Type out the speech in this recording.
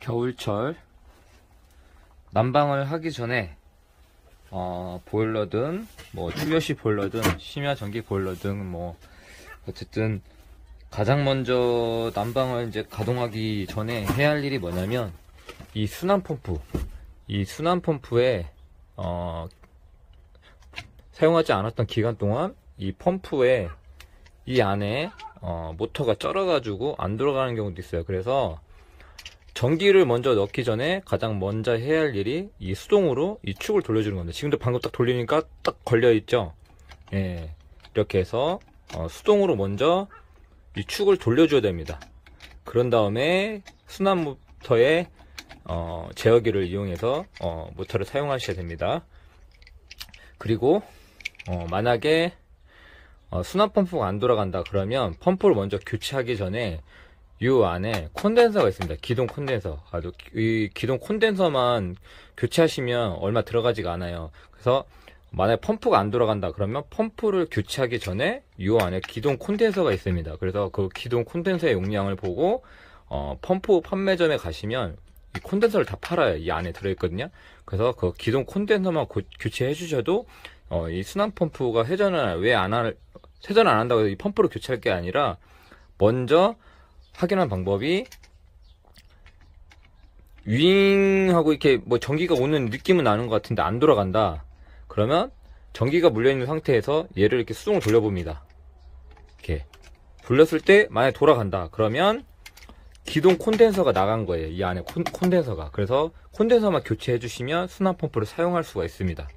겨울철 난방을 하기 전에 어, 보일러든 뭐 출력시 보일러든 심야 전기 보일러든 뭐 어쨌든 가장 먼저 난방을 이제 가동하기 전에 해야 할 일이 뭐냐면 이 순환 펌프 이 순환 펌프에 어, 사용하지 않았던 기간 동안 이 펌프에 이 안에 어, 모터가 쩔어가지고 안 들어가는 경우도 있어요. 그래서 전기를 먼저 넣기 전에 가장 먼저 해야 할 일이 이 수동으로 이 축을 돌려주는 겁니다. 지금도 방금 딱 돌리니까 딱 걸려있죠? 예. 이렇게 해서 어, 수동으로 먼저 이 축을 돌려줘야 됩니다. 그런 다음에 순환 모터의 어, 제어기를 이용해서 어, 모터를 사용하셔야 됩니다. 그리고 어, 만약에 어, 순환 펌프가 안 돌아간다 그러면 펌프를 먼저 교체하기 전에 요 안에 콘덴서가 있습니다. 기동 콘덴서. 아주 이 기동 콘덴서만 교체하시면 얼마 들어가지가 않아요. 그래서 만약 펌프가 안 돌아간다 그러면 펌프를 교체하기 전에 요 안에 기동 콘덴서가 있습니다. 그래서 그 기동 콘덴서의 용량을 보고 어, 펌프 판매점에 가시면 이 콘덴서를 다 팔아요. 이 안에 들어있거든요. 그래서 그 기동 콘덴서만 고, 교체해 주셔도 어, 이 순환 펌프가 회전을 왜 안 할, 회전 안 한다고 해서 이 펌프를 교체할 게 아니라 먼저 확인하는 방법이 윙하고 이렇게 뭐 전기가 오는 느낌은 나는 것 같은데 안 돌아간다. 그러면 전기가 물려있는 상태에서 얘를 이렇게 수동을 돌려봅니다. 이렇게 돌렸을 때 만약 에 돌아간다. 그러면 기동 콘덴서가 나간 거예요. 이 안에 콘, 콘덴서가. 그래서 콘덴서만 교체해 주시면 순환 펌프를 사용할 수가 있습니다.